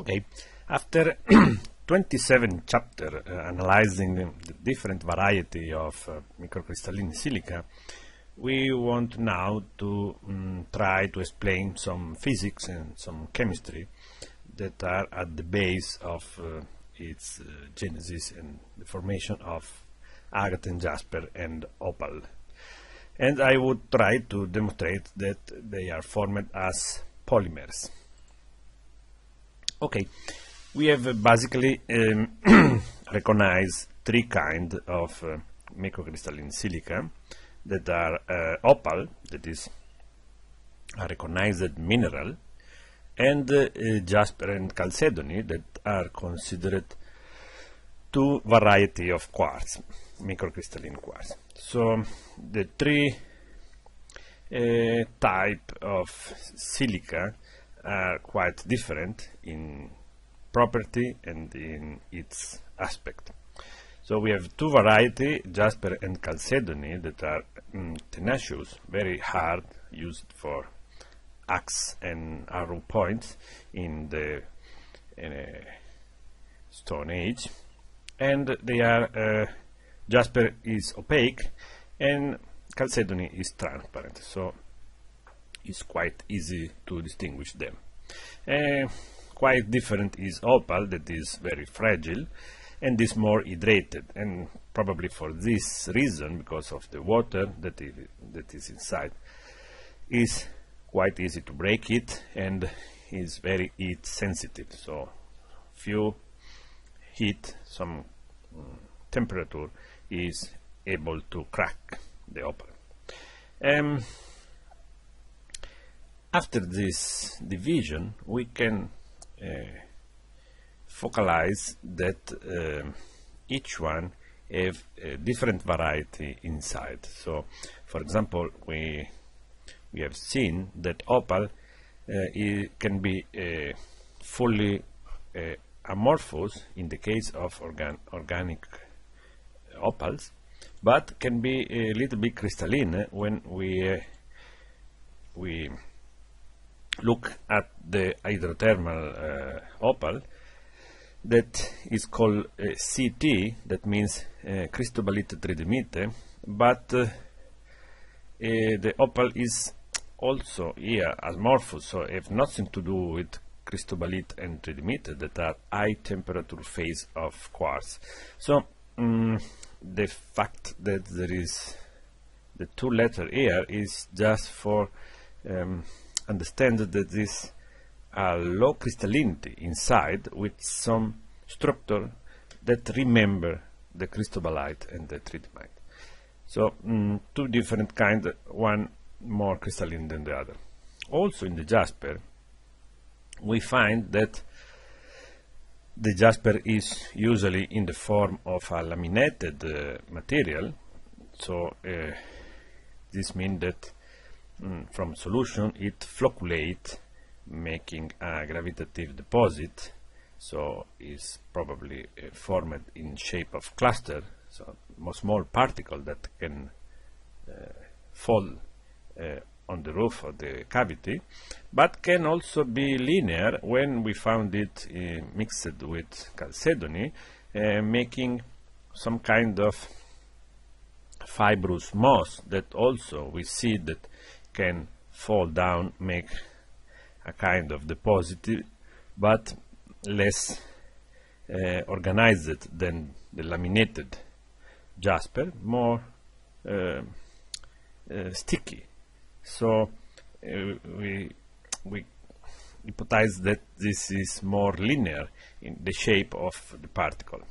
Okay, after 27 chapter uh, analyzing the different variety of uh, microcrystalline silica, we want now to um, try to explain some physics and some chemistry that are at the base of uh, its uh, genesis and the formation of agate and jasper and opal. And I would try to demonstrate that they are formed as polymers. Okay, we have uh, basically um, recognized three kinds of uh, microcrystalline silica that are uh, opal, that is a recognized mineral, and uh, uh, jasper and chalcedony that are considered two variety of quartz, microcrystalline quartz. So the three uh, type of silica are quite different in property and in its aspect. So we have two varieties, jasper and chalcedony, that are mm, tenacious, very hard, used for axe and arrow points in the in Stone Age. And they are, uh, jasper is opaque and chalcedony is transparent. So is quite easy to distinguish them. Uh, quite different is opal that is very fragile and is more hydrated and probably for this reason because of the water that is, that is inside is quite easy to break it and is very heat sensitive so few heat some mm, temperature is able to crack the opal um, after this division we can uh, focalize that uh, each one have a different variety inside so for example we we have seen that opal uh, can be uh, fully uh, amorphous in the case of organ organic uh, opals but can be a little bit crystalline when we we look at the hydrothermal uh, opal that is called uh, CT, that means uh, cristobalite tridimite, but uh, uh, the opal is also here amorphous, so it has nothing to do with cristobalite and tridimite that are high temperature phase of quartz. So um, the fact that there is the two letter here is just for um, understand that this uh, low crystallinity inside with some structure that remember the cristobalite and the tridymite. So mm, two different kinds, one more crystalline than the other. Also in the jasper, we find that the jasper is usually in the form of a laminated uh, material. So uh, this means that Mm, from solution it flocculates making a gravitative deposit so is probably uh, formed in shape of cluster so small particle that can uh, fall uh, on the roof of the cavity but can also be linear when we found it mixed with chalcedony making some kind of fibrous moss that also we see that can fall down make a kind of deposit but less uh, organized than the laminated jasper more uh, uh, sticky so uh, we we hypothesize that this is more linear in the shape of the particle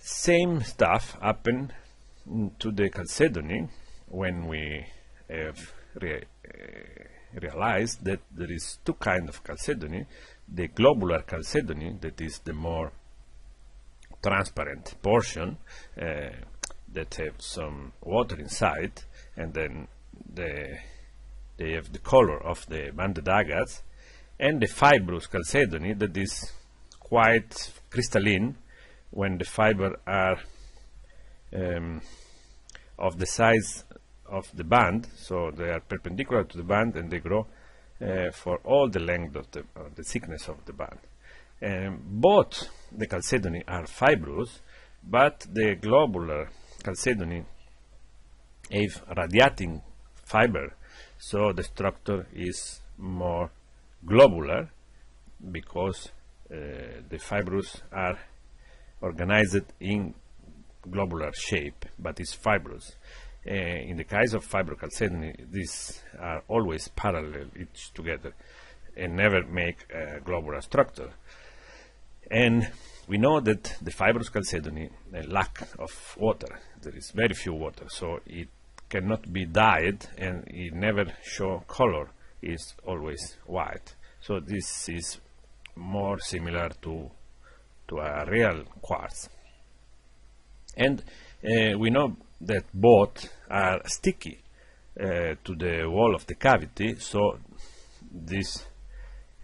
same stuff happened to the chalcedony when we re eh, realized that there is two kinds of chalcedony the globular chalcedony that is the more transparent portion uh, that have some water inside and then the, they have the color of the banded agates and the fibrous chalcedony that is quite crystalline when the fiber are um, of the size of the band so they are perpendicular to the band and they grow uh, for all the length of the, the thickness of the band And um, both the chalcedony are fibrous but the globular chalcedony have radiating fiber so the structure is more globular because uh, the fibrous are organized in globular shape but it's fibrous uh, in the case of fibrocalcitonin, these are always parallel each together and never make a globular structure. And we know that the fibrous calcedony lack of water. There is very few water, so it cannot be dyed and it never show color. It's always white. So this is more similar to to a real quartz. And uh, we know that both are sticky uh, to the wall of the cavity so this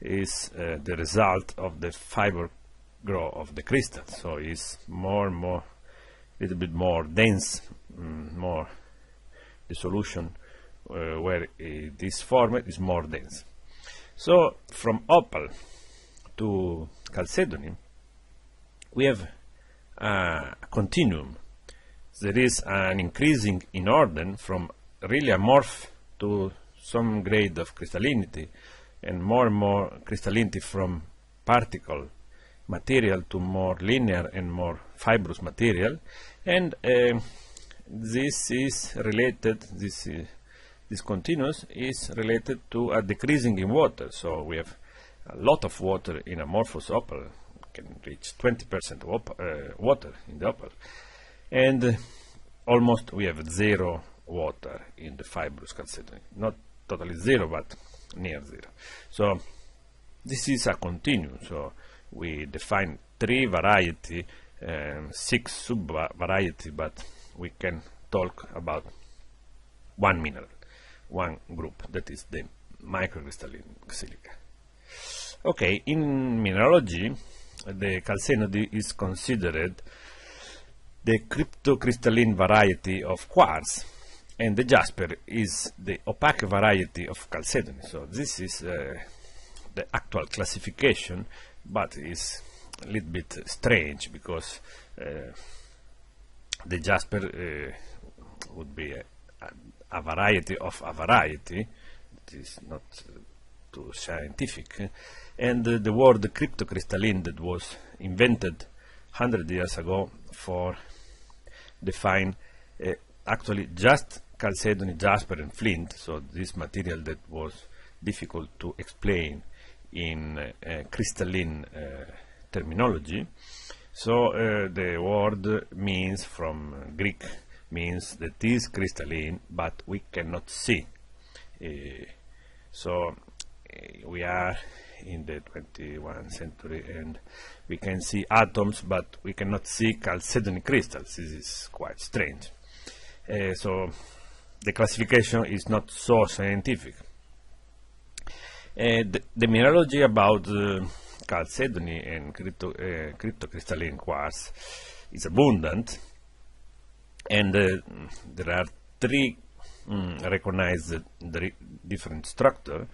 is uh, the result of the fiber grow of the crystal so it's more more a little bit more dense mm, more the solution uh, where this formed is more dense so from opal to chalcedony we have a continuum there is an increasing in order from really amorph to some grade of crystallinity and more and more crystallinity from particle material to more linear and more fibrous material and uh, this is related this is uh, this continuous is related to a decreasing in water so we have a lot of water in amorphous opal can reach 20% uh, water in the opal and uh, almost we have zero water in the fibrous calcedony not totally zero but near zero so this is a continuum so we define three variety um, six sub variety but we can talk about one mineral one group that is the microcrystalline silica okay in mineralogy the chalcenody is considered the cryptocrystalline variety of quartz and the jasper is the opaque variety of chalcedony so this is uh, the actual classification but it's a little bit strange because uh, the jasper uh, would be a, a, variety of a variety it is not too scientific and the word cryptocrystalline that was invented 100 years ago for define uh, actually just chalcedony, jasper, and flint. So this material that was difficult to explain in uh, uh crystalline uh, terminology. So uh, the word means from Greek means that is crystalline, but we cannot see. so we are in the 21st century and we can see atoms but we cannot see chalcedony crystals this is quite strange uh, so the classification is not so scientific uh, the, the, mineralogy about uh, chalcedony and crypto, uh, cryptocrystalline quartz is abundant and uh, there are three mm, recognized uh, different structure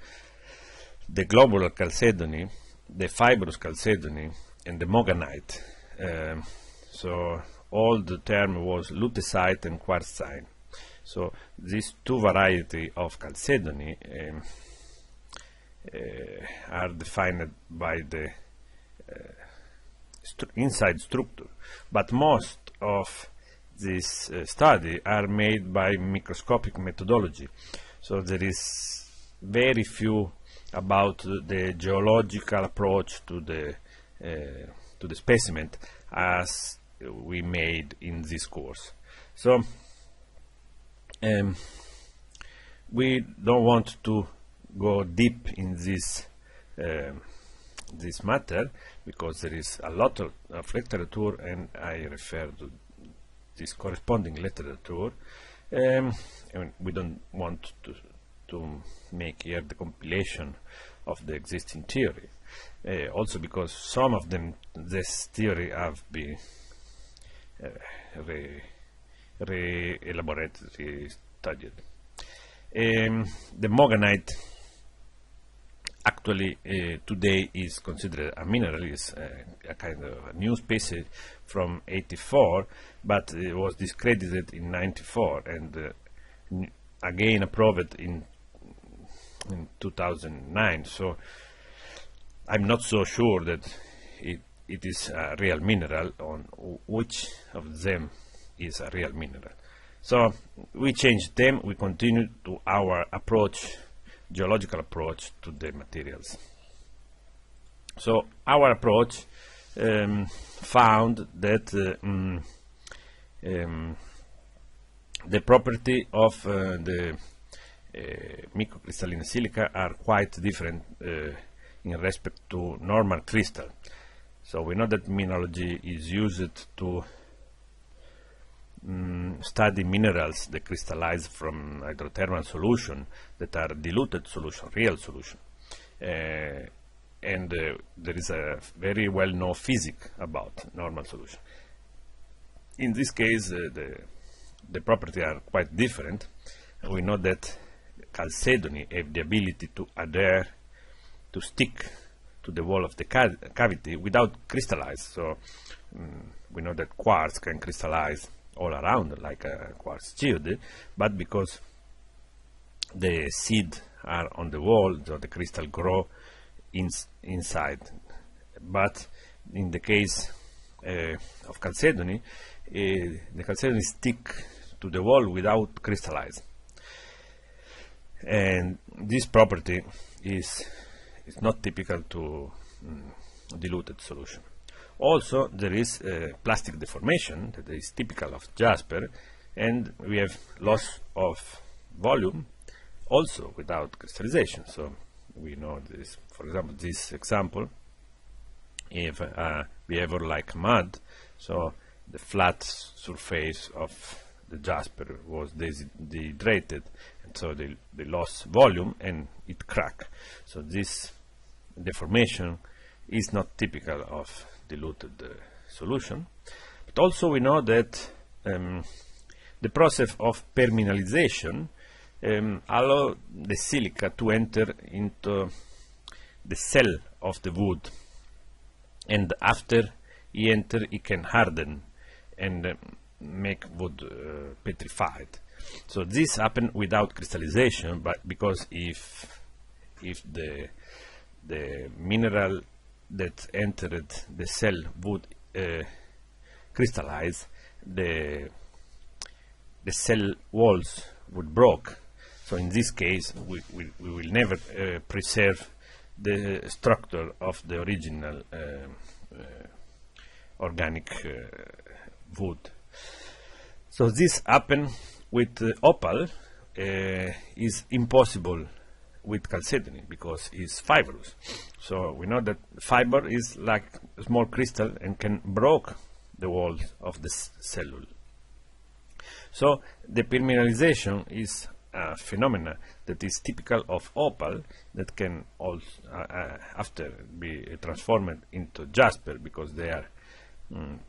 the globular chalcedony, the fibrous chalcedony, and the moganite. Um, so all the term was lutecite and quartzite. So these two variety of chalcedony um, uh, are defined by the uh, stru inside structure, but most of this uh, study are made by microscopic methodology. So there is very few about the geological approach to the uh, to the specimen as we made in this course. So um, we don't want to go deep in this uh, this matter because there is a lot of, of, literature and I refer to this corresponding literature um, and we don't want to, to make here the compilation of the existing theory uh, also because some of them this theory have been uh, re, re elaborated re studied um, the morganite actually uh, today is considered a mineral is uh, a kind of a new species from 84 but it was discredited in 94 and uh, again approved in in 2009. So I'm not so sure that it, it is a real mineral on which of them is a real mineral. So we changed them, we continue to our approach, geological approach to the materials. So our approach um, found that uh, um, um, the property of uh, the Eh, microcrystalline silica are quite different eh, in respect to normal crystal. So we know that mineralogy is used to mm, study minerals that crystallize from hydrothermal solution that are diluted solution, real solution. Uh, and uh, there is a very well-known physics about normal solution. In this case, uh, the, the properties are quite different. We know that chalcedony have the ability to adhere, to stick to the wall of the ca cavity without crystallize. So mm, we know that quartz can crystallize all around like a quartz geode, but because the seed are on the wall, so the crystal grow in inside. But in the case uh, of chalcedony, uh, the chalcedony stick to the wall without crystallize and this property is is not typical to mm, diluted solution also there is uh, plastic deformation that is typical of jasper and we have loss of volume also without crystallization so we know this for example this example if uh, behavior like mud so the flat surface of the jasper was dehydrated so they, they lost volume and it cracked. So this deformation is not typical of diluted uh, solution. But also we know that um, the process of permineralization um, allow the silica to enter into the cell of the wood and after it enter it can harden and um, make wood uh, petrified so this happened without crystallization, but because if if the the mineral that entered the cell would uh, crystallize, the the cell walls would break. So in this case, we, we, we will never uh, preserve the structure of the original uh, uh organic uh, wood. So this happened with opal uh, is impossible with chalcedony because it's fibrous. So we know that fiber is like a small crystal and can break the walls of the cell. So the permineralization is a phenomena that is typical of opal that can also uh, uh, after be transformed into jasper because they are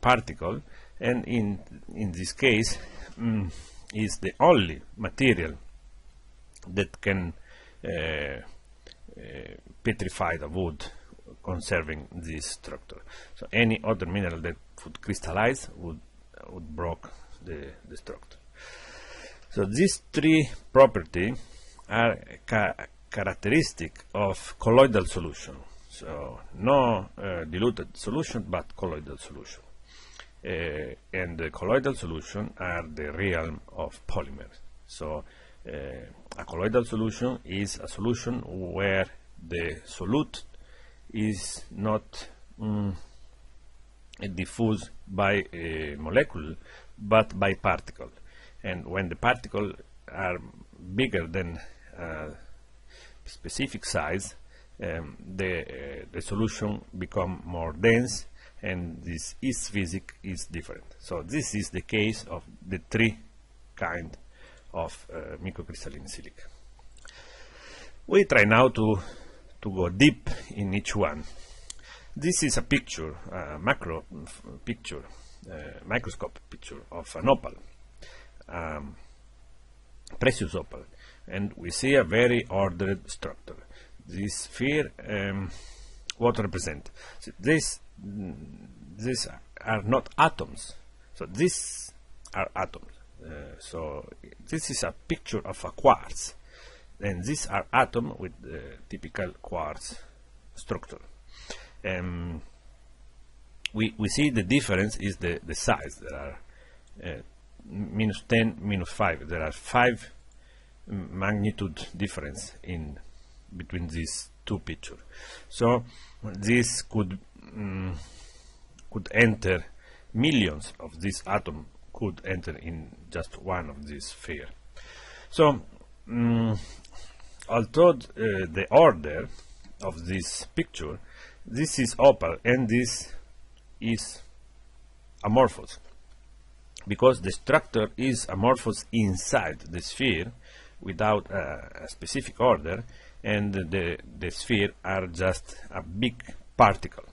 particles mm, particle and in in this case mm, is the only material that can uh, uh, petrify the wood conserving this structure so any other mineral that would crystallize would would broke the, the structure so these three property are ca characteristic of colloidal solution so no uh, diluted solution but colloidal solution Eh, and the colloidal solution are the realm of polymers. So eh, a colloidal solution is a solution where the solute is not mm, diffused by a molecule but by particle and when the particle are bigger than uh, specific size um, the, uh, the solution become more dense and this is physics is different. So this is the case of the three kind of uh, microcrystalline silica. We try now to, to go deep in each one. This is a picture, a uh, macro picture, a uh, microscope picture of an opal, um, precious opal, and we see a very ordered structure. This sphere, um, what represent? So this Mm, these are not atoms so these are atoms uh, so this is a picture of a quartz and these are atoms with typical quartz structure um, we, we see the difference is the, the size there are uh, minus 10 minus 5 there are 5 magnitude difference in between these two pictures so this could Mm, could enter millions of these atoms could enter in just one of these spheres. So, mm, although uh, the order of this picture, this is opal and this is amorphous because the structure is amorphous inside the sphere without uh, a specific order and the, the sphere are just a big particle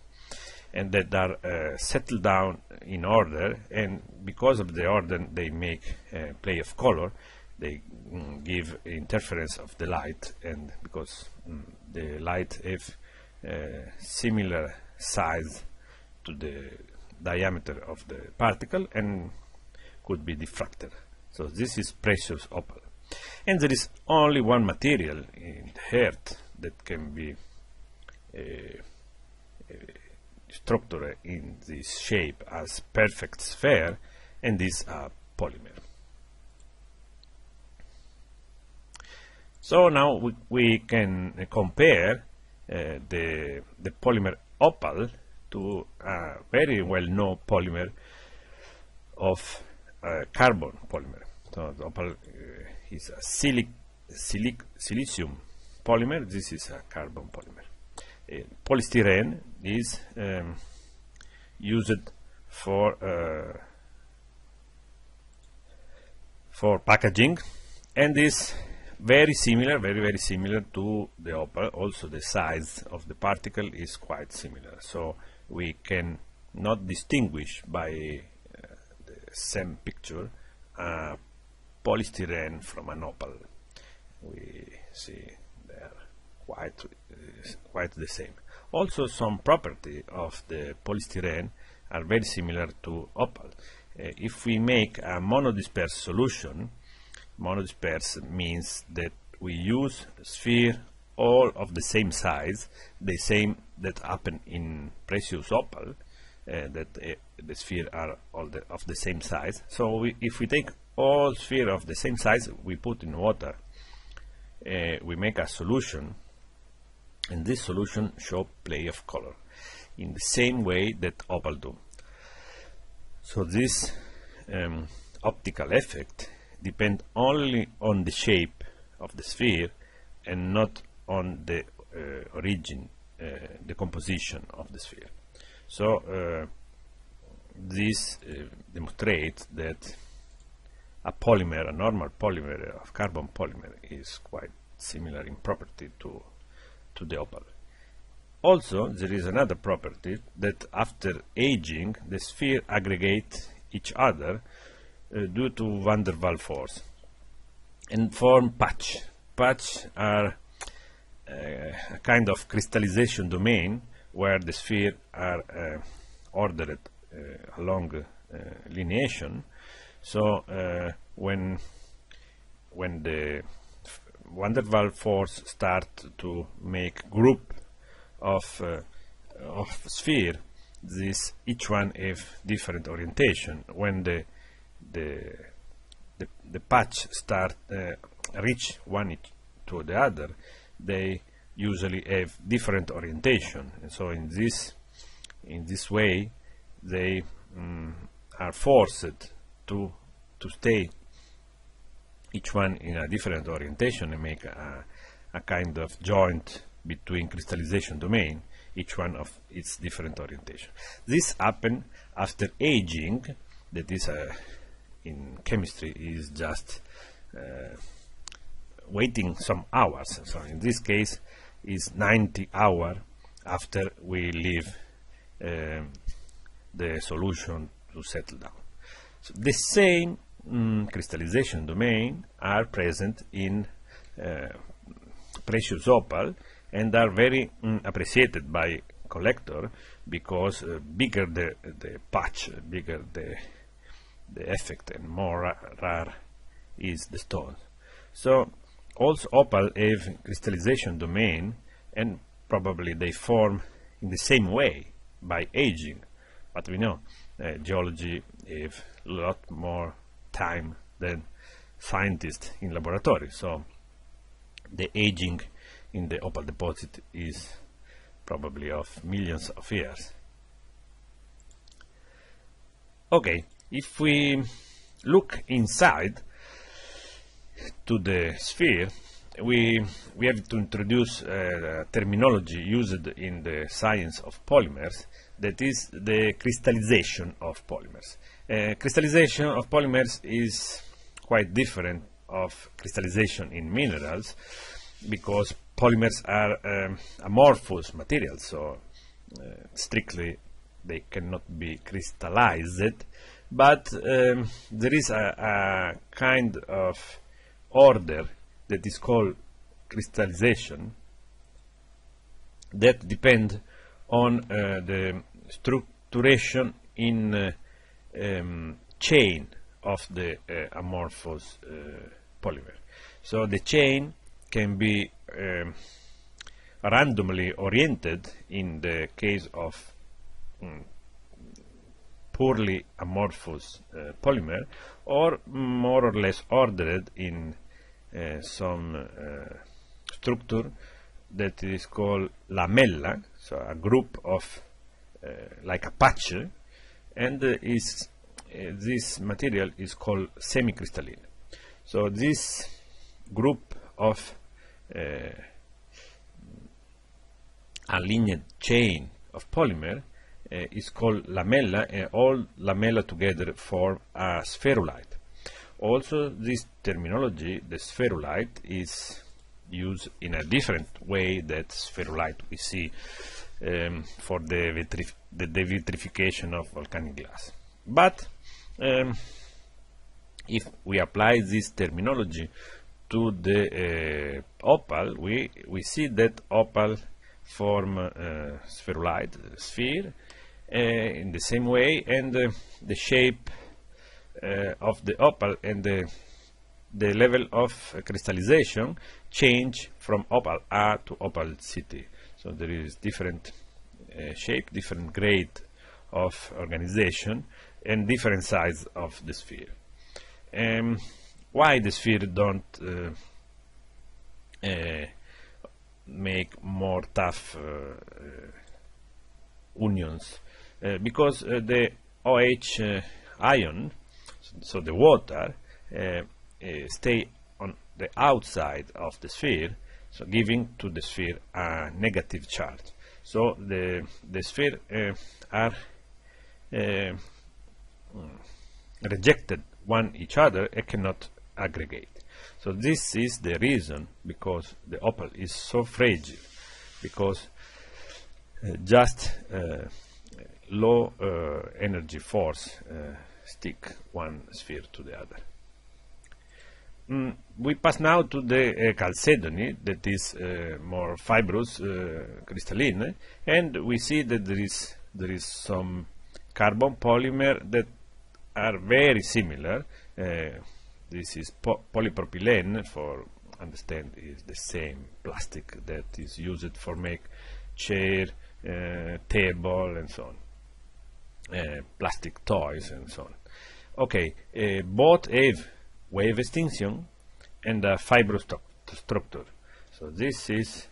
and that are uh, settled down in order and because of the order they make uh, play of color they mm, give interference of the light and because mm, the light have uh, similar size to the diameter of the particle and could be diffracted so this is precious opal and there is only one material in the earth that can be uh, structure in this shape as perfect sphere and is a polymer. So now we, we can compare uh, the, the polymer opal to a very well-known polymer of uh, carbon polymer. So opal uh, is a silic, silic, silicium polymer. This is a carbon polymer. Uh, polystyrene is um, used for uh, for packaging and is very similar very very similar to the opal also the size of the particle is quite similar so we can not distinguish by uh, the same picture uh, polystyrene from an opal we see they are quite uh, quite the same also, some property of the polystyrene are very similar to opal. Uh, if we make a monodisperse solution, monodisperse means that we use sphere all of the same size, the same that happen in precious opal, uh, that uh, the sphere are all the, of the same size. So we, if we take all sphere of the same size, we put in water, uh, we make a solution and this solution show play of color in the same way that opal do. So this um, optical effect depend only on the shape of the sphere and not on the uh, origin, uh, the composition of the sphere. So uh, this uh, demonstrates that a polymer, a normal polymer of carbon polymer is quite similar in property to to the opal. Also, there is another property that after aging, the spheres aggregate each other uh, due to van der Waals force and form patch. Patch are uh, a kind of crystallization domain where the spheres are uh, ordered uh, along uh, lineation. So uh, when when the Wonderful force start to make group of uh, of sphere this each one have different orientation when the the the, the patch start uh, reach one to the other they usually have different orientation and so in this in this way they mm, are forced to to stay each one in a different orientation and make a, a kind of joint between crystallization domain, each one of its different orientation. This happen after aging, that is uh, in chemistry is just uh, waiting some hours. So in this case is 90 hour after we leave um, the solution to settle down. So the same Mm, crystallization domain are present in uh, precious opal and are very mm, appreciated by collector because uh, bigger the, the patch, bigger the, the effect and more rare is the stone. So also opal have crystallization domain and probably they form in the same way by aging but we know uh, geology have a lot more time than scientists in laboratory. So the aging in the opal deposit is probably of millions of years. Okay, if we look inside to the sphere, we, we have to introduce uh, terminology used in the science of polymers that is the crystallization of polymers. Uh, crystallization of polymers is quite different of crystallization in minerals because polymers are um, amorphous materials, so uh, strictly they cannot be crystallized, but um, there is a, a kind of order that is called crystallization that depend on uh, the structuration in uh, um, chain of the uh, amorphous uh, polymer. So the chain can be um, randomly oriented in the case of mm, poorly amorphous uh, polymer or more or less ordered in uh, some uh, structure that is called lamella, so a group of uh, like a patch and uh, is uh, this material is called semicrystalline so this group of aligned chain of polymer uh, is called lamella and all lamella together form a spherulite. Also this terminology, the spherulite, is used in a different way that spherulite we see um, for the, vitrif the, the, vitrification of volcanic glass. But um, if we apply this terminology to the uh, opal, we, we see that opal form uh, sphere uh, in the same way and uh, the shape uh, of the opal and the, the level of crystallization change from opal A to opal C so there is different uh, shape different grade of organization and different size of the sphere um, why the sphere don't uh, uh, make more tough uh, uh, unions uh, because the OH ion so the water stay on the outside of the sphere so giving to the sphere a negative charge so the the sphere uh, are uh, rejected one each other It cannot aggregate so this is the reason because the opal is so fragile because uh, just low energy force stick one sphere to the other Mm, we pass now to the uh, eh, chalcedony that is uh, more fibrous uh, crystalline and we see that there is there is some carbon polymer that are very similar this is po polypropylene for understand is the same plastic that is used for make chair table and so on plastic toys and so on okay both have wave extinction and a fibrous structure. So this is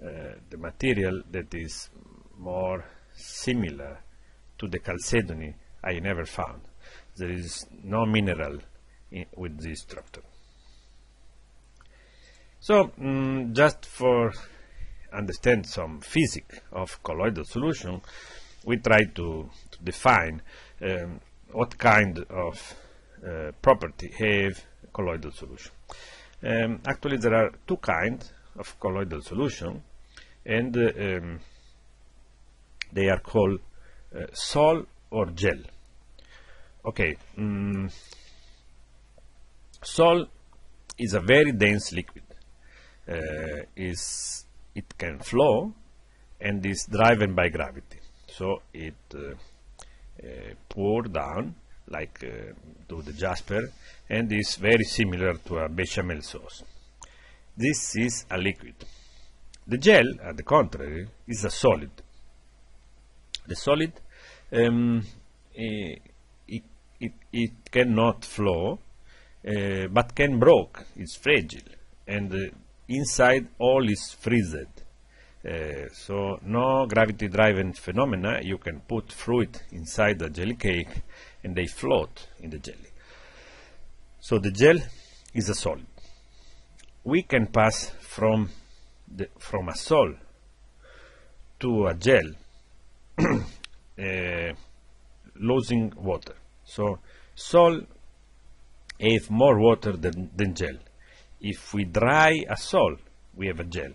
uh, the material that is more similar to the chalcedony I never found. There is no mineral in, with this structure. So mm, just for understand some physics of colloidal solution, we try to, to define um, what kind of uh, property have colloidal solution. Um, actually, there are two kinds of colloidal solution, and uh, um, they are called uh, sol or gel. Okay, um, sol is a very dense liquid. Uh, is it can flow and is driven by gravity. So it uh, uh, pour down like uh, to the jasper and is very similar to a bechamel sauce. This is a liquid. The gel, on uh, the contrary, is a solid. The solid, um, it, it, it, cannot flow, uh, but can break, it's fragile, and uh, inside all is freezed. Uh, so no gravity driven phenomena you can put fruit inside a jelly cake and they float in the jelly. So the gel is a solid. We can pass from, the, from a solid to a gel uh, losing water. So sol have more water than, than gel. If we dry a sol, we have a gel.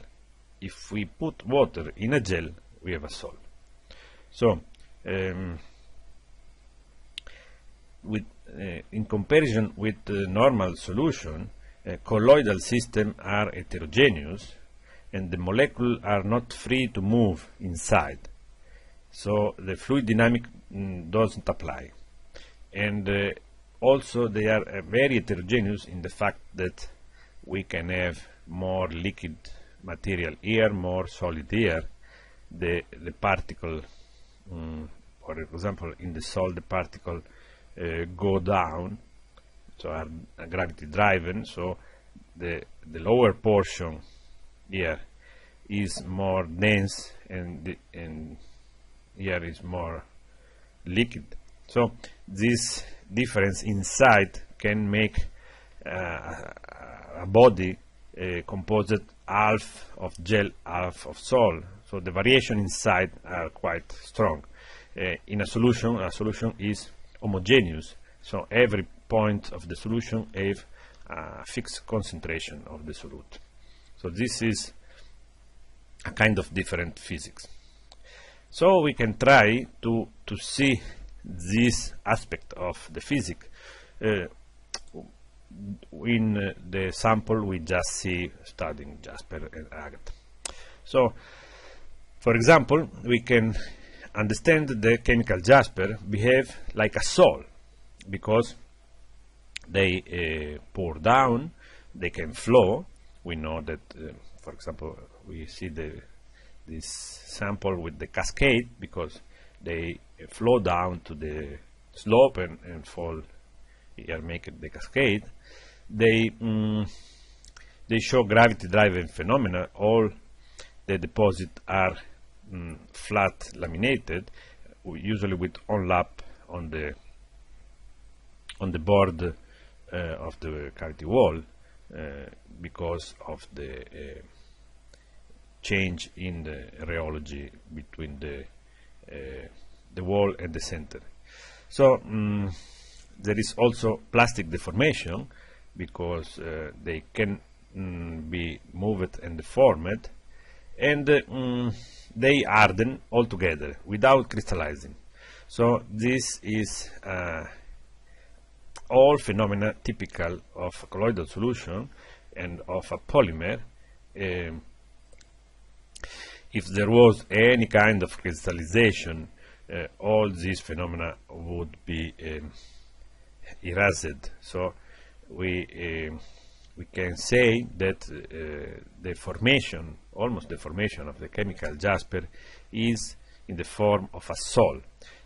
If we put water in a gel, we have a sol. So um, with, uh, in comparison with the normal solution, colloidal systems are heterogeneous and the molecules are not free to move inside. So the fluid dynamic mm, doesn't apply. And uh, also they are uh, very heterogeneous in the fact that we can have more liquid material here, more solid here. The, the particle, mm, for example, in the solid particle Eh, go down, so are gravity driven, so the, the lower portion here is more dense and, the, and here is more liquid. So this difference inside can make uh, a body uh, composed half of gel, half of salt. So the variation inside are quite strong. Uh, in a solution, a solution is homogeneous so every point of the solution have a fixed concentration of the solute so this is a kind of different physics so we can try to to see this aspect of the physics uh, in uh, the sample we just see studying Jasper and Agate. so for example we can understand that the chemical jasper behave like a soul because they uh, pour down, they can flow. We know that, uh, for example, we see the this sample with the cascade because they flow down to the slope and, and fall here, make the cascade. They mm, they show gravity-driven phenomena. All the deposits are mm, flat laminated, usually with overlap on the on the board uh, of the cavity wall uh, because of the uh, change in the rheology between the uh, the wall and the center. So mm, there is also plastic deformation because uh, they can mm, be moved and deformed and uh, mm, they harden altogether without crystallizing. So this is uh, all phenomena typical of colloidal solution and of a polymer. Um, if there was any kind of crystallization, uh, all these phenomena would be um, erased. So we um, we can say that uh, the formation, almost the formation of the chemical jasper is in the form of a salt.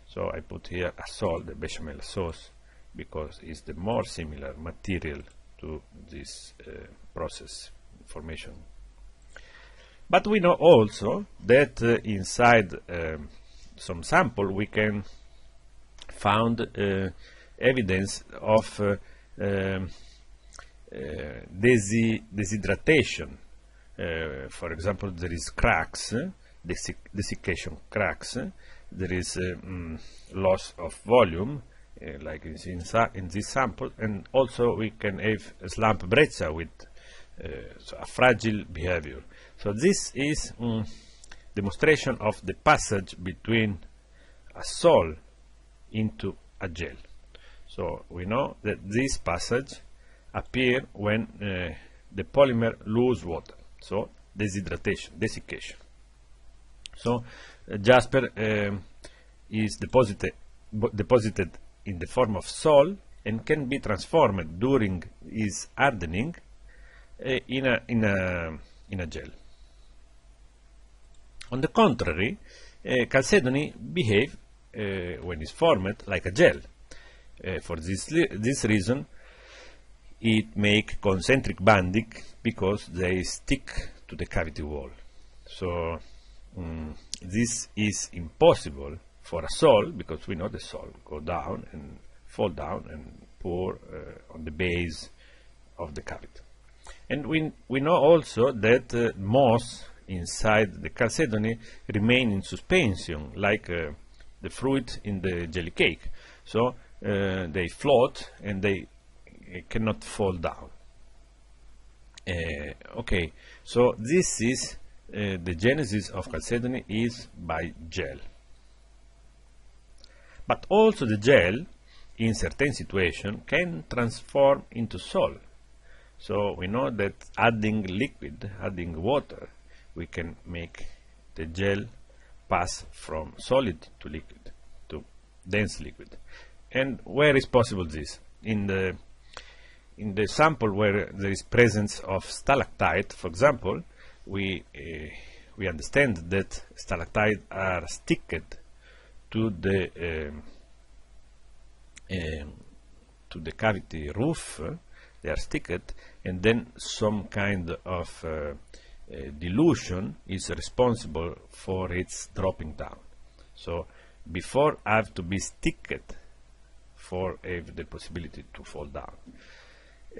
So I put here a salt, the bechamel sauce, because it's the more similar material to this uh, process formation. But we know also that uh, inside um, some sample we can found uh, evidence of uh, um, Eh, desi desidratation. Eh, for example, there is cracks, eh, desic desiccation cracks, there is mm, loss of volume, like in, in, this sample, and also we can have slump breccia with so a fragile behavior. So this is mm, demonstration of the passage between a sol into a gel. So we know that this passage appear when uh, the polymer lose water, so dehydration, desiccation. So uh, Jasper um, is deposited, deposited in the form of sol and can be transformed during its hardening uh, in, a, in, a, in a gel. On the contrary, uh, chalcedony behave uh, when it's formed like a gel. Uh, for this, this reason, it make concentric banding because they stick to the cavity wall. So mm, this is impossible for a sol because we know the sol go down and fall down and pour uh, on the base of the cavity. And we, we know also that uh, moss inside the chalcedony remain in suspension like uh, the fruit in the jelly cake. So uh, they float and they it eh, cannot fall down uh, okay so this is uh, the genesis of chalcedony is by gel but also the gel in certain situation can transform into sol so we know that adding liquid adding water we can make the gel pass from solid to liquid to dense liquid and where is possible this in the in the sample where there is presence of stalactite, for example, we uh, we understand that stalactites are sticked to the um, um, to the cavity roof. they are sticked, and then some kind of uh, eh, dilution is responsible for its dropping down. So before I have to be sticked for have the possibility to fall down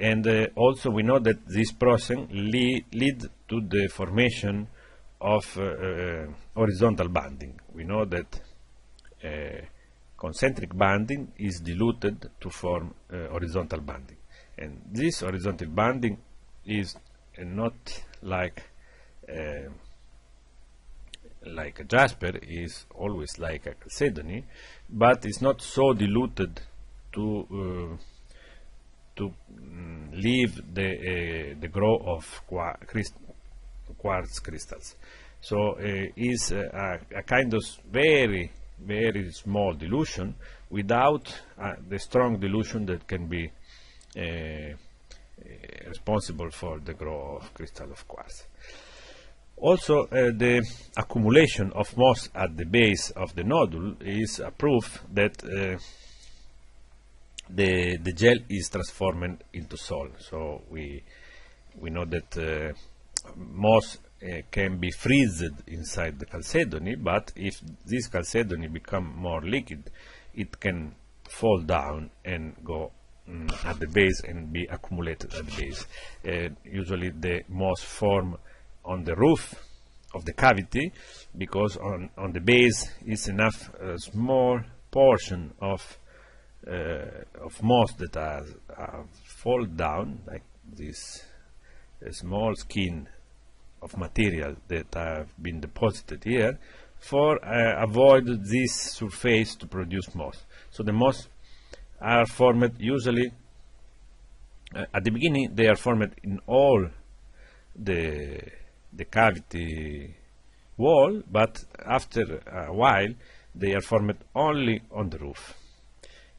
and uh, also we know that this process lead, to the formation of uh, uh, horizontal banding. We know that uh, concentric banding is diluted to form uh, horizontal banding. And this horizontal banding is not like uh, like a jasper is always like a chalcedony, but it's not so diluted to to mm, leave the, uh, the growth of qua quartz crystals. So uh, it's a, a, kind of very, very small dilution without uh, the strong dilution that can be uh, uh responsible for the growth of crystal of quartz. Also, uh, the accumulation of moss at the base of the nodule is a proof that the the gel is transformed into salt. So we we know that uh, moss uh, can be freezed inside the chalcedony, but if this chalcedony become more liquid, it can fall down and go mm, at the base and be accumulated at the base. Uh, usually the moss form on the roof of the cavity because on, on the base is enough uh, small portion of uh, of moss that have are fall down like this small skin of material that have been deposited here for uh, avoid this surface to produce moss. So the moss are formed usually uh, at the beginning they are formed in all the the cavity wall but after a while they are formed only on the roof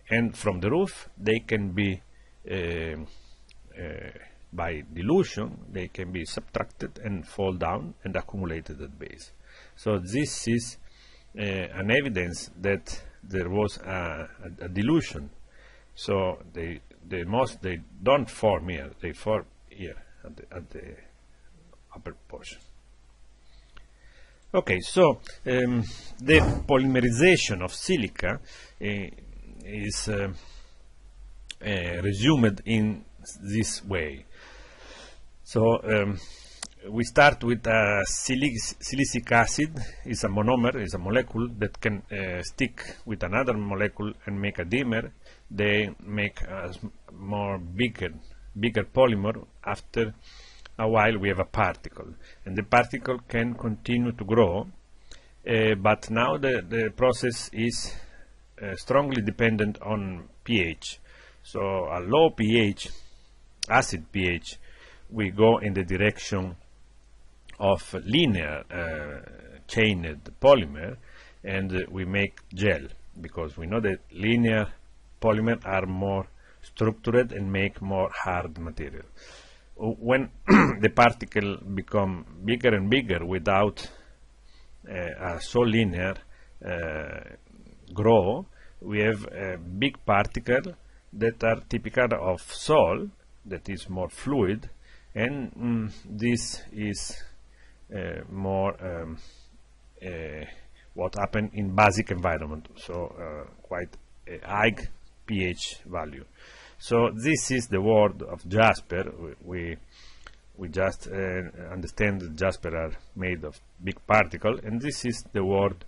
and from the roof they can be uh, uh, by dilution they can be subtracted and fall down and accumulated at base so this is uh, an evidence that there was a, a, a dilution so they they most they don't form here they form here at the, at the upper portion okay so um, the polymerization of silica uh, is uh, uh, resumed in this way. So um, we start with a silic silicic acid. It's a monomer, it's a molecule that can uh, stick with another molecule and make a dimer. They make a more bigger, bigger polymer. After a while, we have a particle, and the particle can continue to grow. Uh, but now the, the process is uh, strongly dependent on pH. So a low pH, acid pH, we go in the direction of linear uh, chained polymer and we make gel because we know that linear polymer are more structured and make more hard material. When the particle become bigger and bigger without uh, so linear uh, grow, we have a big particle that are typical of Sol that is more fluid and mm, this is uh, more um, uh, what happened in basic environment so uh, quite a high pH value so this is the world of Jasper we we just uh, understand that Jasper are made of big particle and this is the world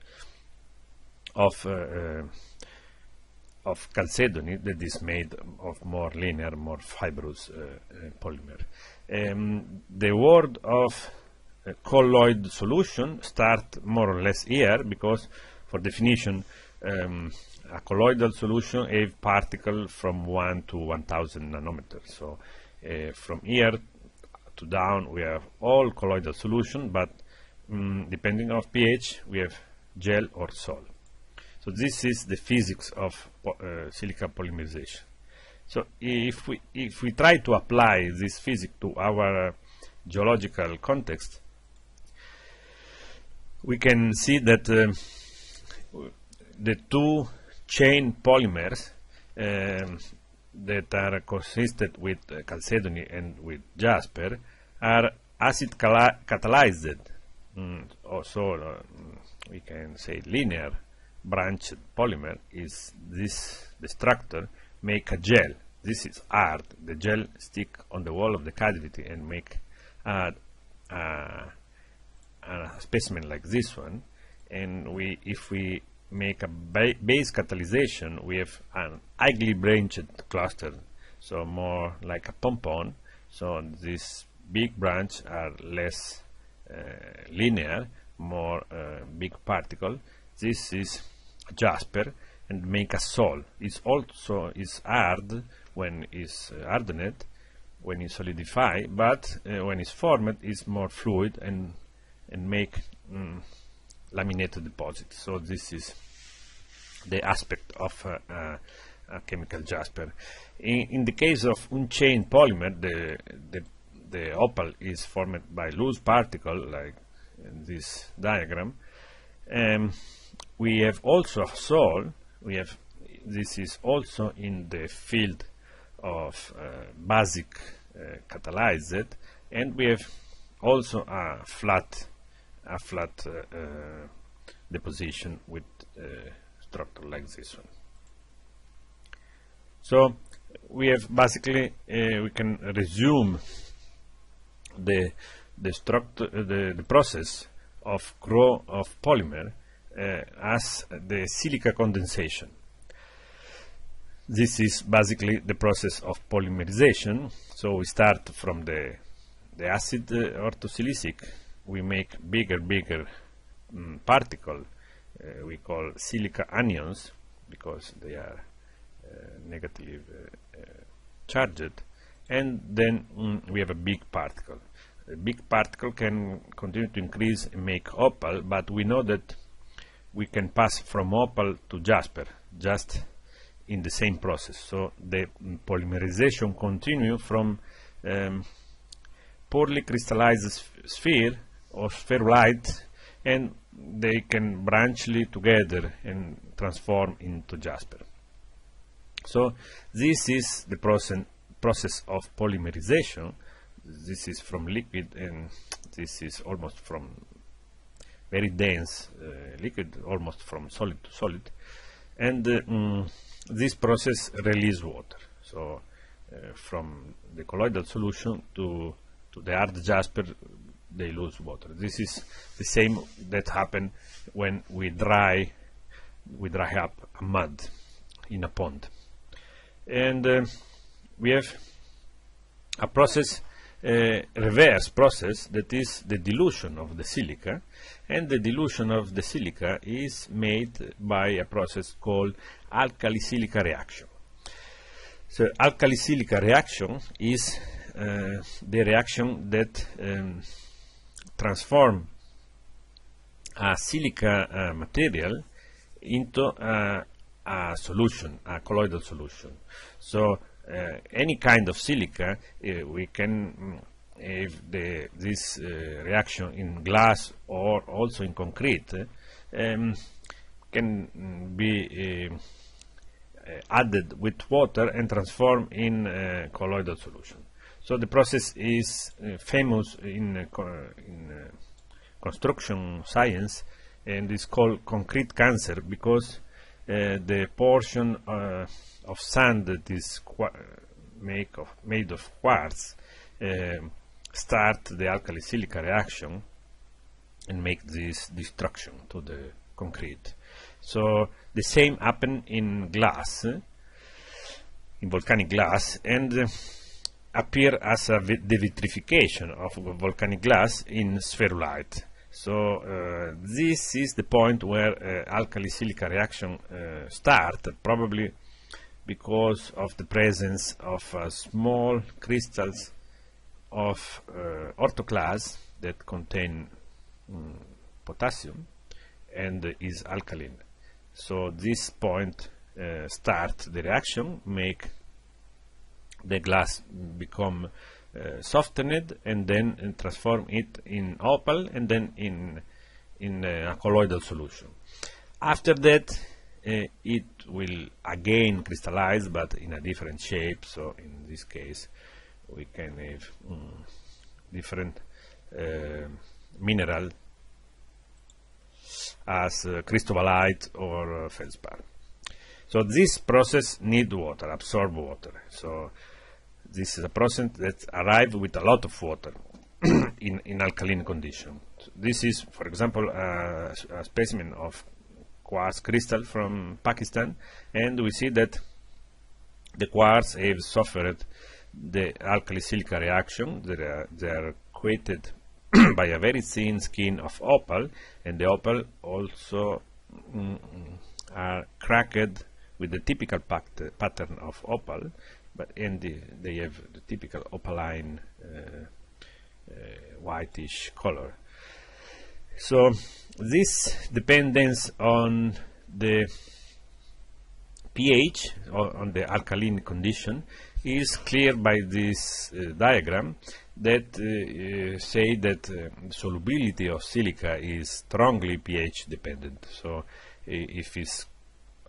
of uh, uh, of chalcedony that is made of more linear, more fibrous uh, uh, polymer. Um, the word of uh, colloid solution start more or less here because for definition um, a colloidal solution a particle from 1 to 1000 nanometers so uh, from here to down we have all colloidal solution but mm, depending of pH we have gel or solid so this is the physics of uh, silica polymerization. So if we if we try to apply this physics to our geological context, we can see that uh, the two chain polymers um, that are consisted with uh, chalcedony and with jasper are acid catalyzed, mm, also mm, we can say linear branched polymer is this the structure make a gel this is art the gel stick on the wall of the cavity and make a specimen like this one and we if we make a ba base catalysis, we have an ugly branched cluster so more like a pompon so this big branch are less uh, linear more uh, big particle this is jasper and make a sol. It's also is hard when it's uh, hardened, when it solidifies, but uh, when it's formed, it's more fluid and and make mm, laminated deposits. So this is the aspect of uh, uh, chemical jasper. In, in, the case of unchained polymer, the, the the opal is formed by loose particle like this diagram. Um, we have also a sol we have this is also in the field of uh, basic uh, catalyzed and we have also a flat a flat uh, uh deposition with uh, structure like this one so we have basically uh, we can resume the the structure the, the process of grow of polymer Eh, as the silica condensation. This is basically the process of polymerization. So we start from the, the acid eh, orthosilicic. We make bigger, bigger mm, particle uh, we call silica anions because they are uh, negative uh, charged and then mm, we have a big particle a big particle can continue to increase and make opal but we know that we can pass from opal to jasper just in the same process so the polymerization continue from um, poorly crystallized sphere or spherulite and they can branchly together and transform into jasper so this is the process process of polymerization this is from liquid and this is almost from very dense uh, liquid, almost from solid to solid, and uh, mm, this process release water. So uh, from the colloidal solution to to the hard jasper, they lose water. This is the same that happen when we dry we dry up mud in a pond. And uh, we have a process, uh, reverse process, that is the dilution of the silica and the dilution of the silica is made by a process called alkali silica reaction. So alkali silica reaction is uh, the reaction that um, transforms a silica uh, material into a solution, a colloidal solution. So uh, any kind of silica uh, we can mm, if the, this uh, reaction in glass or also in concrete eh, um, can mm, be uh, added with water and transformed in uh, colloidal solution. So the process is famous in, co in construction science and is called concrete cancer because uh, the portion uh, of sand that is make of, made of quartz uh, start the alkali silica reaction and make this destruction to the concrete so the same happen in glass in volcanic glass and uh, appear as a devitrification of volcanic glass in spherulite so uh, this is the point where uh, alkali silica reaction uh, start probably because of the presence of uh, small crystals of uh, orthoclase that contain mm, potassium and is alkaline. So this point uh, start the reaction, make the glass become uh, softened and then transform it in opal and then in in uh, a colloidal solution. After that uh, it will again crystallize but in a different shape so in this case we can have um, different uh, mineral as uh, eh, crystallite or uh, feldspar. So this process need water, absorb water. So this is a process that arrives with a lot of water in, in alkaline condition. This is, for example, a specimen of quartz crystal from Pakistan, and we see that the quartz have suffered the alkali silica reaction they are, they are created by a very thin skin of opal and the opal also mm, mm are cracked with the typical pattern of opal but and the, they have the typical opaline uh, uh, whitish color so this dependence on the pH or on the alkaline condition is clear by this uh, diagram that uh, uh say that uh, solubility of silica is strongly pH dependent. So if it's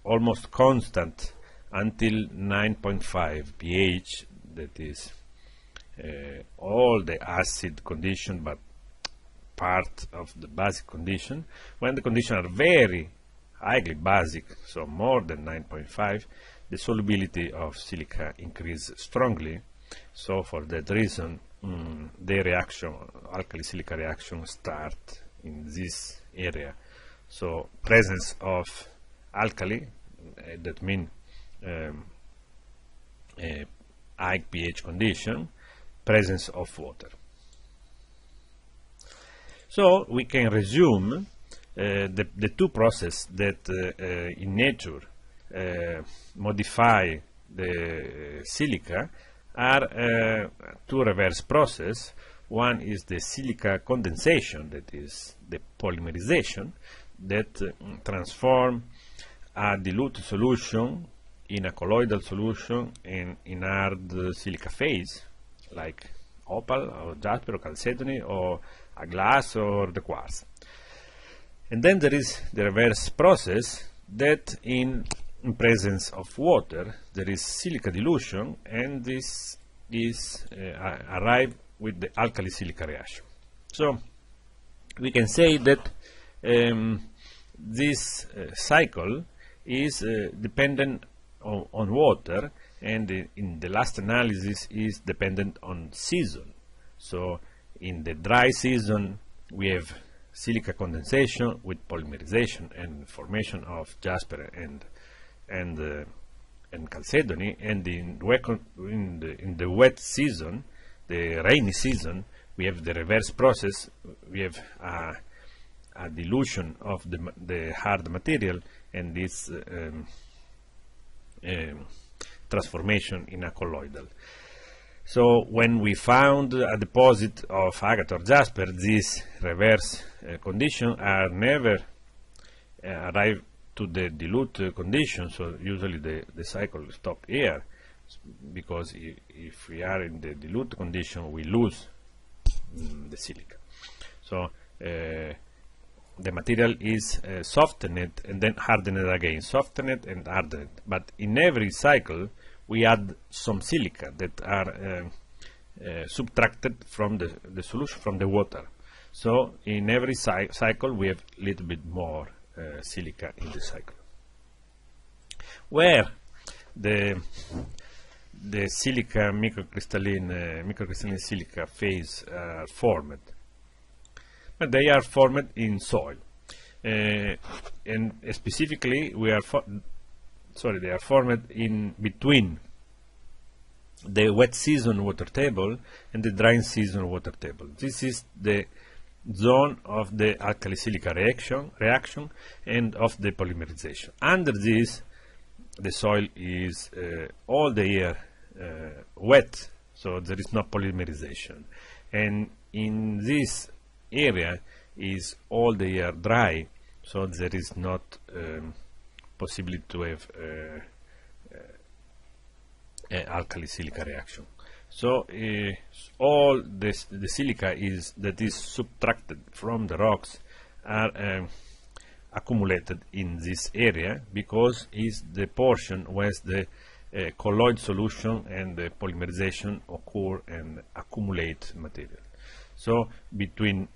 almost constant until 9.5 pH, that is uh, all the acid condition but part of the basic condition, when the conditions are very highly basic, so more than 9.5, the solubility of silica increases strongly so for that reason mm, the reaction alkali silica reaction start in this area so presence of alkali uh, that mean um, high pH condition presence of water so we can resume uh, the, the two processes that uh, in nature Eh, modify the eh, silica are eh, two reverse process. One is the silica condensation, that is the polymerization, that transform a dilute solution in a colloidal solution in, in hard silica phase, like opal or jasper or chalcedony or a glass or the quartz. And then there is the reverse process that in presence of water there is silica dilution and this is uh, arrived with the alkali silica reaction so we can say that um, this uh, cycle is uh, dependent on, on, water and in the last analysis is dependent on season so in the dry season we have silica condensation with polymerization and formation of jasper and and uh, and Chalcedony, and in, in, the, in the wet season, the rainy season, we have the reverse process. We have a dilution of the, the hard material and this um, um transformation in a colloidal. So when we found a deposit of agate or jasper, these reverse uh, conditions are never uh, arrived to the dilute uh, condition so usually the, the cycle stop here because if we are in the dilute condition we lose mm, the silica so uh, the material is uh, softened and then hardened again softened and hardened but in every cycle we add some silica that are uh, uh, subtracted from the, the solution from the water so in every cy cycle we have a little bit more uh, silica in the cycle. Where the the silica microcrystalline uh, microcrystalline silica phase are formed, but they are formed in soil, uh, and specifically we are sorry they are formed in between the wet season water table and the drying season water table. This is the zone of the alkali silica reaction, reaction and of the polymerization. Under this, the soil is uh, all the year uh, wet, so there is no polymerization. And in this area is all the year dry, so there is not um, possibility to have uh, uh alkali silica reaction. So uh, all this the silica is that is subtracted from the rocks are um, accumulated in this area because is the portion where the uh, colloid solution and the polymerization occur and accumulate material. So between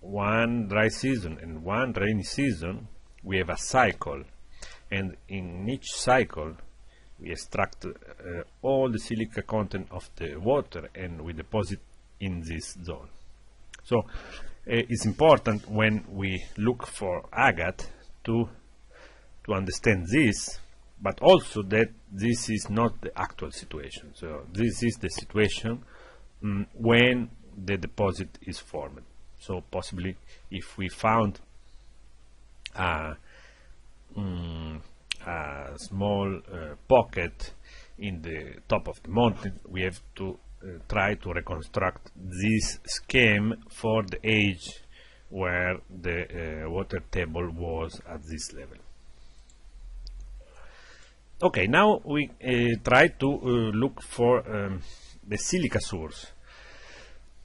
one dry season and one rainy season we have a cycle and in each cycle we extract uh, all the silica content of the water and we deposit in this zone so uh, it's important when we look for agate to to understand this but also that this is not the actual situation so this is the situation mm, when the deposit is formed so possibly if we found uh, mm, a small uh, pocket in the top of the mountain, we have to uh, try to reconstruct this scheme for the age where the uh, water table was at this level. Okay, now we uh, try to uh, look for um, the silica source.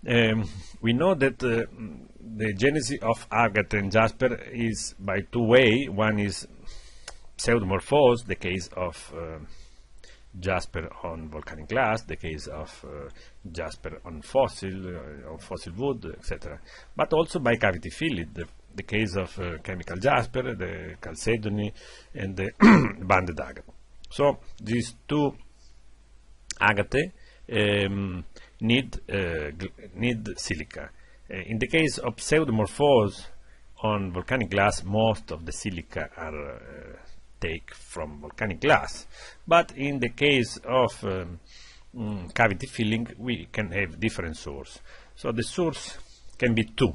Um, we know that uh, the genesis of agate and jasper is by two way. One is pseudomorphose, the case of uh, Jasper on volcanic glass, the case of uh, Jasper on fossil, uh, on fossil wood, etc. But also by cavity filled, the, the, case of uh, chemical Jasper, the chalcedony, and the banded agate. So these two agate um, need, uh, need silica. in the case of pseudomorphose, on volcanic glass most of the silica are uh, take from volcanic glass. But in the case of um, mm, cavity filling, we can have different source. So the source can be two.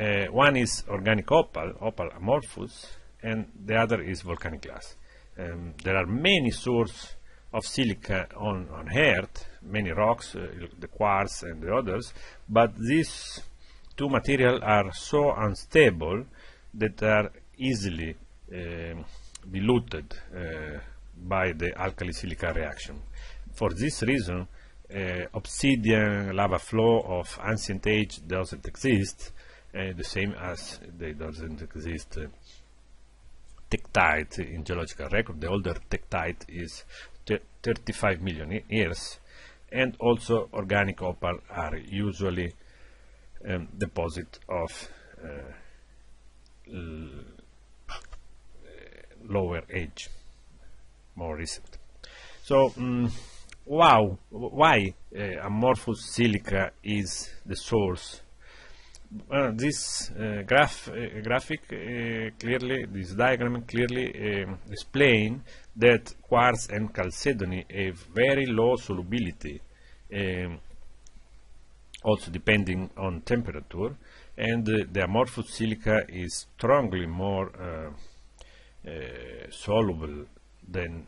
Uh, one is organic opal, opal amorphous, and the other is volcanic glass. Um, there are many sources of silica on, on Earth, many rocks, uh, the quartz and the others, but these two materials are so unstable that are easily um, diluted uh, by the alkali silica reaction. For this reason, uh, obsidian lava flow of ancient age doesn't exist, uh, the same as they doesn't exist tectite in geological record. The older tectite is 35 million years, and also organic opal are usually um, deposit of uh, lower edge more recent so mm, wow why uh, amorphous silica is the source this uh, graph uh, graphic uh, clearly this diagram clearly explains um, explain that quartz and chalcedony have very low solubility um, also depending on temperature and uh, the amorphous silica is strongly more Eh, soluble than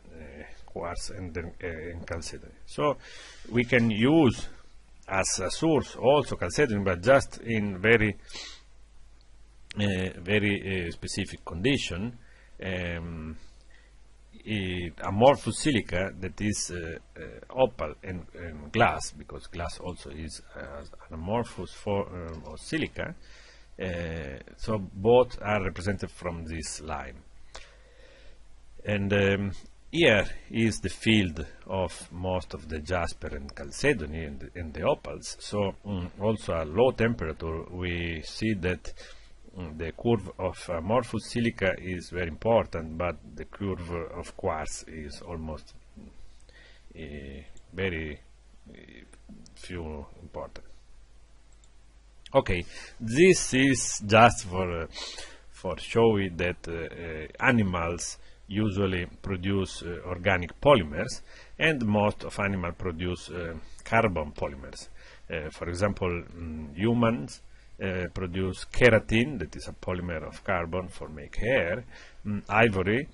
quartz eh, and then eh, in calcedony. So we can use as a source also calcedony, but just in very very specific condition. Um, amorphous silica that is uh, uh, opal and, and, glass because glass also is uh, an amorphous form of silica so both are represented from this line and um, here is the field of most of the jasper and chalcedony and, the, and the opals. So mm, also at low temperature we see that mm, the curve of amorphous silica is very important, but the curve of quartz is almost uh, very uh, few important. Okay, this is just for uh, for showing that eh, animals usually produce uh, organic polymers and most of animal produce uh, carbon polymers. Uh, for example, mm, humans uh, produce keratin, that is a polymer of carbon for make hair, mm, ivory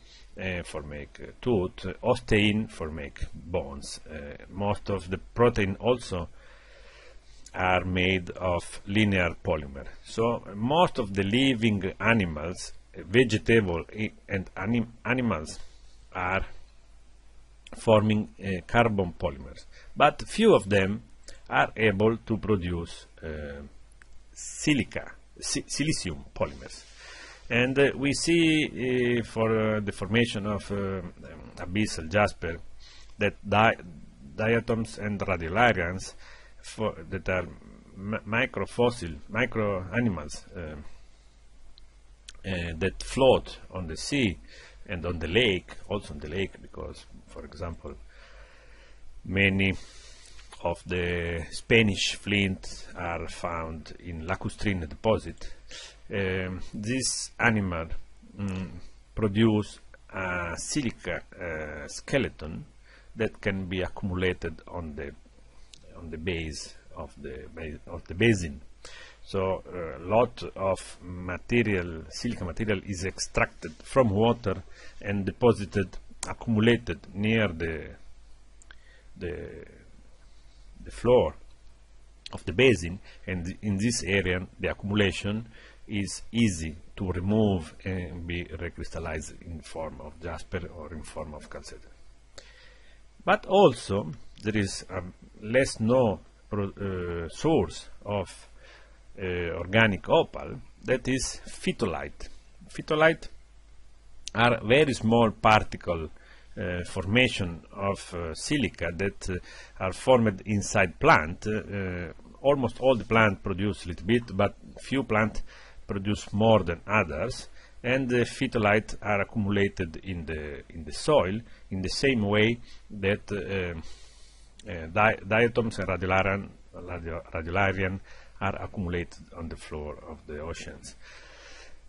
uh, for make tooth, ostein for make bones. most of the protein also are made of linear polymer. So most of the living animals vegetable and anim animals are forming uh, carbon polymers but few of them are able to produce uh, silica si silicium polymers and uh, we see for the formation of um, abyssal jasper that di diatoms and radiolarians that are microfossil microanimals uh, that float on the sea and on the lake, also on the lake, because, for example, many of the Spanish flint are found in lacustrine deposit. Um, this animal mm, produce a silica uh, skeleton that can be accumulated on the on the base of the of the basin so a uh, lot of material silica material is extracted from water and deposited accumulated near the the the floor of the basin and in this area the accumulation is easy to remove and be recrystallized in form of jasper or in form of calcite. but also there is a less known uh, source of Eh, organic opal that is phytolite. Phytolite are very small particle uh, formation of uh, silica that uh, are formed inside plant. almost all the plant produce a little bit, but few plant produce more than others. And the phytolite are accumulated in the in the soil in the same way that di diatoms and radiolarian, radio, radiolarian are accumulated on the floor of the oceans.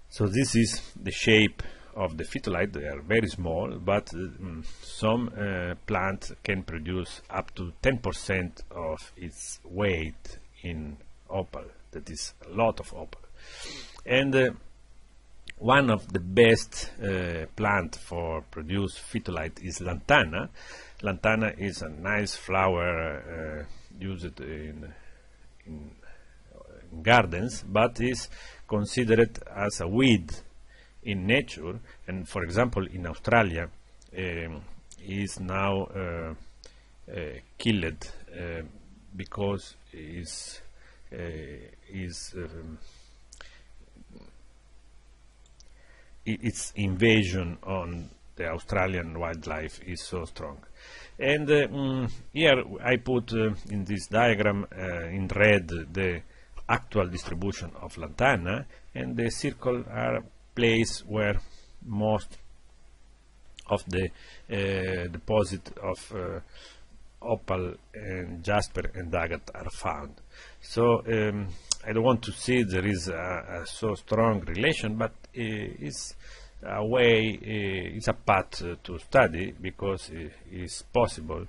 So this is the shape of the phytolite. They are very small, but uh, mm, some uh, plant can produce up to 10% of its weight in opal. That is a lot of opal. And uh, one of the best uh, plant for produce phytolite is lantana. Lantana is a nice flower uh, used in, in gardens, but is considered as a weed in nature. And for example, in Australia, um, is now uh, uh killed um, because is uh, is um, its invasion on the Australian wildlife is so strong. And uh, mm, here I put uh, in this diagram uh, in red the actual distribution of lantana and the circle are place where most of the uh, deposit of uh, opal and jasper and agate are found so um, I don't want to say there is a, a so strong relation but uh, it's a way uh, it's a path to study because it's possible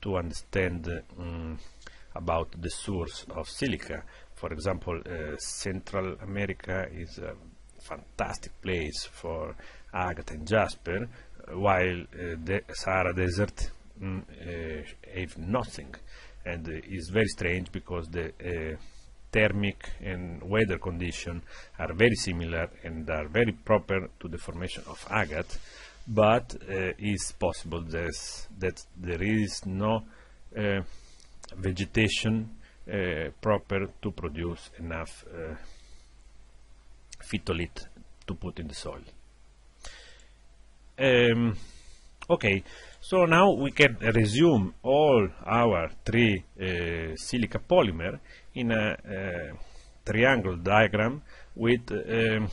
to understand um, about the source of silica for example, uh, Central America is a fantastic place for agate and jasper, uh, while uh, the Sahara Desert mm, have nothing. And it's very strange because the thermic and weather conditions are very similar and are very proper to the formation of agate, but uh, it's possible that there is no uh, vegetation uh, proper to produce enough uh, phytolith to put in the soil. Um, okay, so now we can resume all our three uh, silica polymer in a uh, triangle diagram with uh,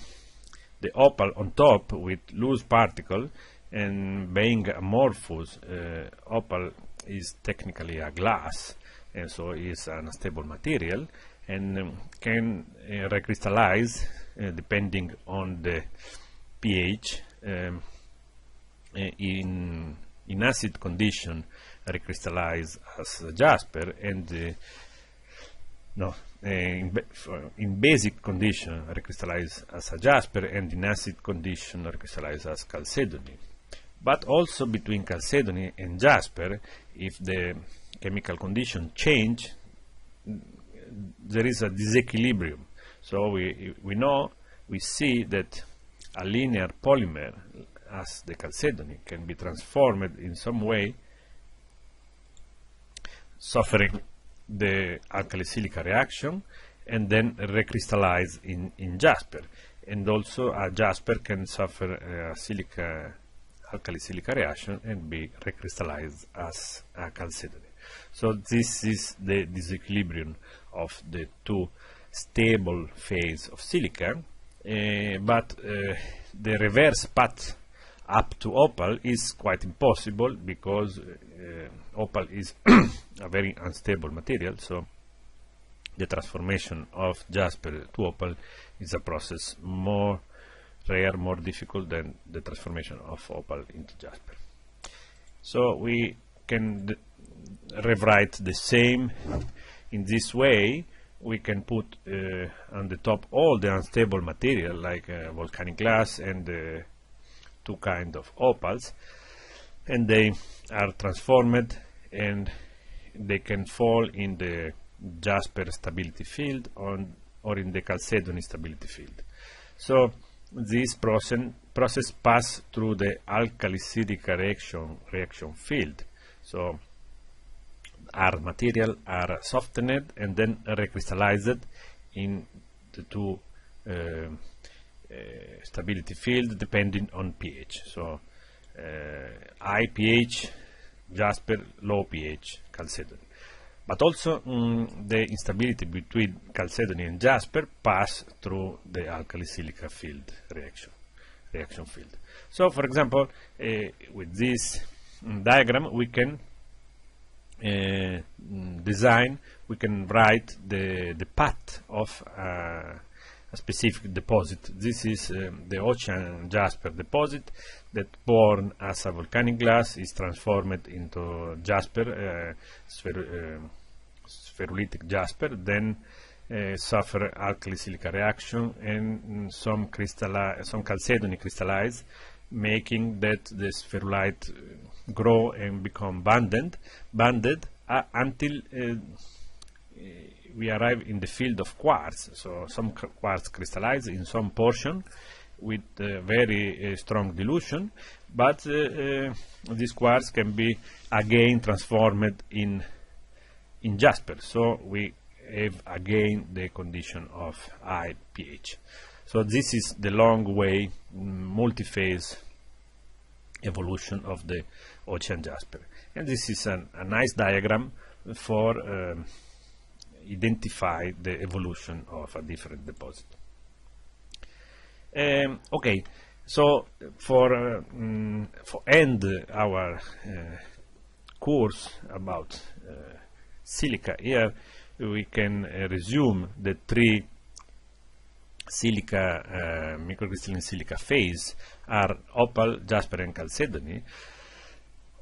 the opal on top with loose particle and being amorphous uh, opal is technically a glass and so it's an unstable material and um, can uh, recrystallize uh, depending on the pH um, uh, in in acid condition recrystallize as jasper and uh, no uh, in, in, basic condition recrystallize as a jasper and in acid condition recrystallize as chalcedony but also between chalcedony and jasper if the chemical condition change, there is a disequilibrium. So we, we know, we see that a linear polymer as the chalcedony can be transformed in some way suffering the alkali silica reaction and then recrystallize in, in jasper and also a jasper can suffer a uh, silica alkali silica reaction and be recrystallized as a chalcedony so this is the disequilibrium of the two stable phase of silica, uh, but uh, the reverse path up to opal is quite impossible because uh, opal is a very unstable material, so the transformation of jasper to opal is a process more rare, more difficult than the transformation of opal into jasper. So we can rewrite the same in this way we can put uh, on the top all the unstable material like uh, volcanic glass and two kind of opals and they are transformed and they can fall in the Jasper stability field on, or in the Chalcedon stability field. So this process, process pass through the alkali reaction, reaction field. So are material are softened and then recrystallized in the two uh, uh, stability fields depending on pH. So uh, high pH, jasper, low pH, chalcedony. But also mm, the instability between chalcedony and jasper pass through the alkali silica field reaction reaction field. So for example, uh, with this mm, diagram we can uh, mm, design, we can write the, the path of uh, a specific deposit. This is um, the Ocean Jasper deposit that born as a volcanic glass is transformed into Jasper, uh, spher uh, spherulitic Jasper, then uh, suffer alkali silica reaction and mm, some some, some chalcedony crystallize making that the spherulite uh, grow and become banded, banded uh, until uh, uh, we arrive in the field of quartz. So some quartz crystallizes in some portion with uh, very uh, strong dilution, but this quartz can be again transformed in in jasper. So we have again the condition of high pH. So this is the long way mm, multi-phase evolution of the ocean jasper. And this is an, a nice diagram for um, identify the evolution of a different deposit. Um, okay, so for, uh, mm, for end our uh, course about uh, silica here, we can uh, resume the three silica, eh, microcrystalline silica phase are opal, jasper and chalcedony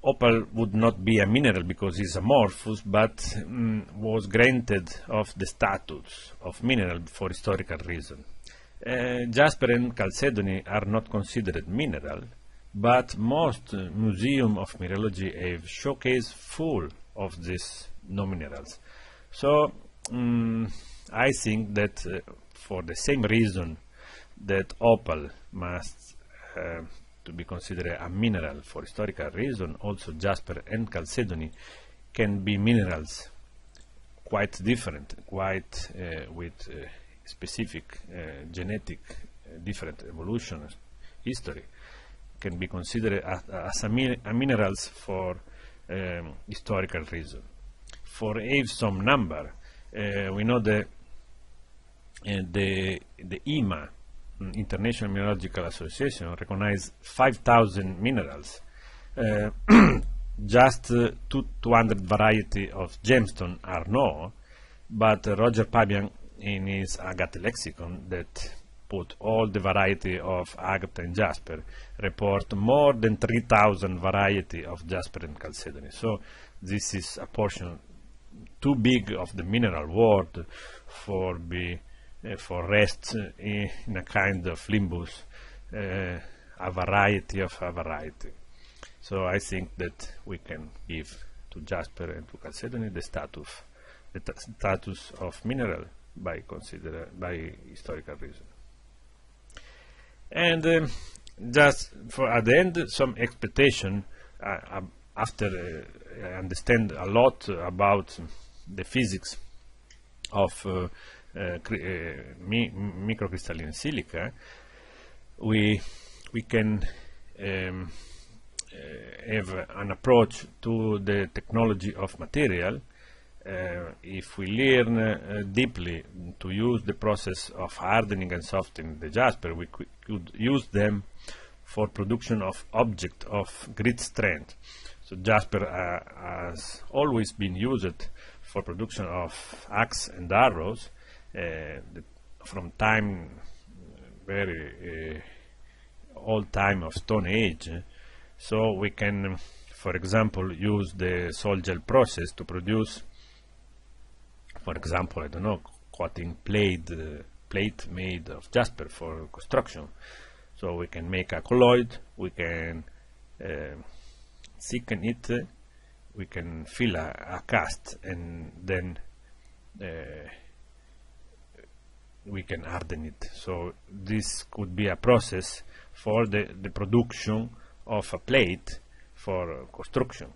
opal would not be a mineral because it's amorphous but mm, was granted of the status of mineral for historical reason. Uh, jasper and chalcedony are not considered mineral but most uh, museum of mineralogy have showcase full of these no minerals. So mm, I think that uh, for the same reason that opal must uh, to be considered a mineral for historical reason also jasper and chalcedony can be minerals quite different quite uh, with uh, specific uh, genetic uh, different evolution history can be considered as, a, min a minerals for um, historical reason for if some number uh, we know the the, the IMA, mm, International Mineralogical Association, recognized 5,000 minerals, uh, just uh, 200 variety of gemstone are known, but Roger Pabian in his agate lexicon that put all the variety of agate and jasper report more than 3000 variety of jasper and chalcedony so this is a portion too big of the mineral world for be Eh, for rest in, eh, in, a kind of limbus, eh, a variety of a variety. So I think that we can give to Jasper and to Chalcedony the status, the status of mineral by consider by historical reason. And um, just for at the end, some expectation uh, after uh, I understand a lot about the physics of uh, Eh, eh, mi microcrystalline silica, we we can um, have an approach to the technology of material uh, if we learn uh, deeply to use the process of hardening and softening the jasper, we could use them for production of object of grid strength. So jasper uh, has always been used for production of axes and arrows, the, uh, from time uh, very uh, old time of Stone Age. Eh, so we can, for example, use the Solgel process to produce, for example, I don't know, cutting plate, uh, plate made of jasper for construction. So we can make a colloid, we can uh, thicken it, we can fill a, a, cast and then we can harden it so this could be a process for the, the production of a plate for uh, construction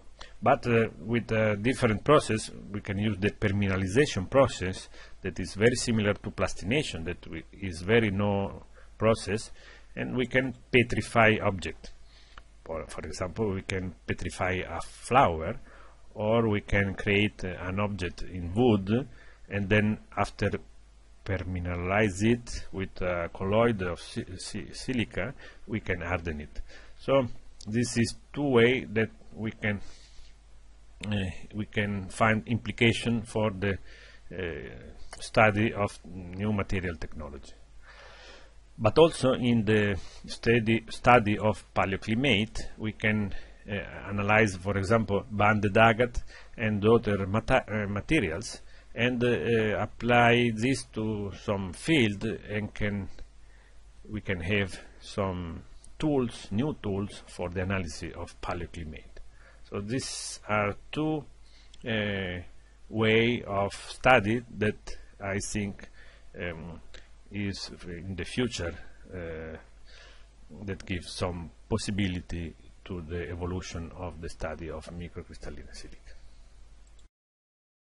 but uh, with a different process we can use the permineralization process that is very similar to plastination that is very known process and we can petrify object for, for example we can petrify a flower or we can create uh, an object in wood and then after permineralize it with a colloid of si si silica we can harden it so this is two way that we can uh, we can find implication for the uh, study of new material technology but also in the study study of paleoclimate we can uh, analyze for example banded agate and other mata uh, materials and uh, apply this to some field and can we can have some tools, new tools for the analysis of paleoclimate. So these are two uh, way of study that I think um, is in the future uh, that gives some possibility to the evolution of the study of microcrystalline silica.